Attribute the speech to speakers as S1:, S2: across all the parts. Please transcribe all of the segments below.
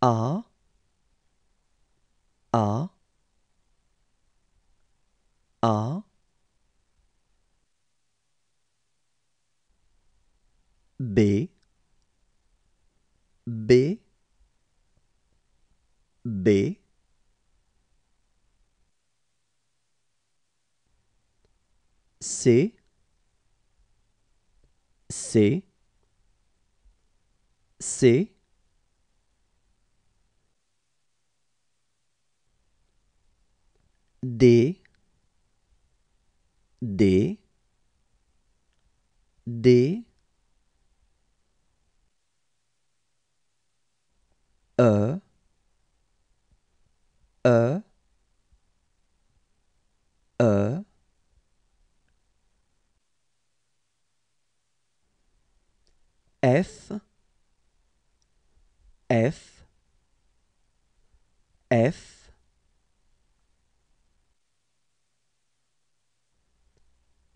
S1: A A A B B B C C C des, des, des, e, e, e, f, f,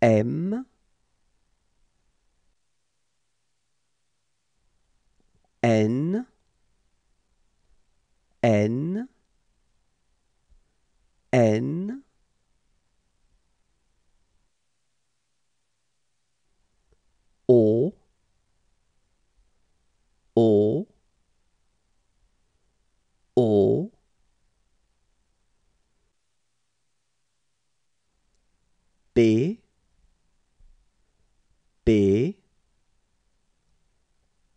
S1: M N N N O O O B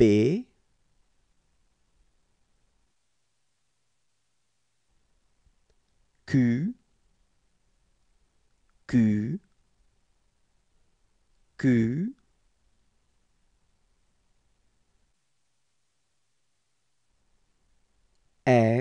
S2: Q Q Q A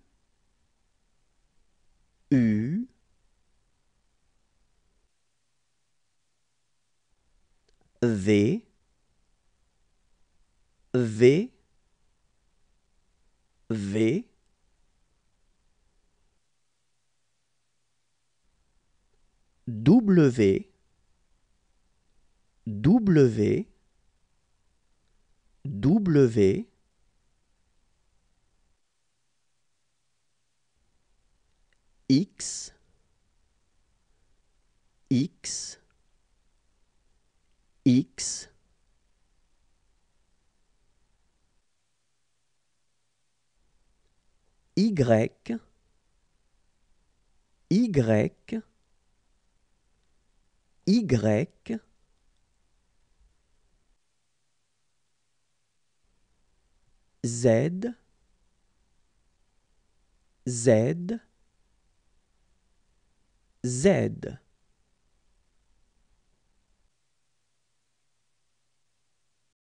S1: V V V W W W X X x y y y z z z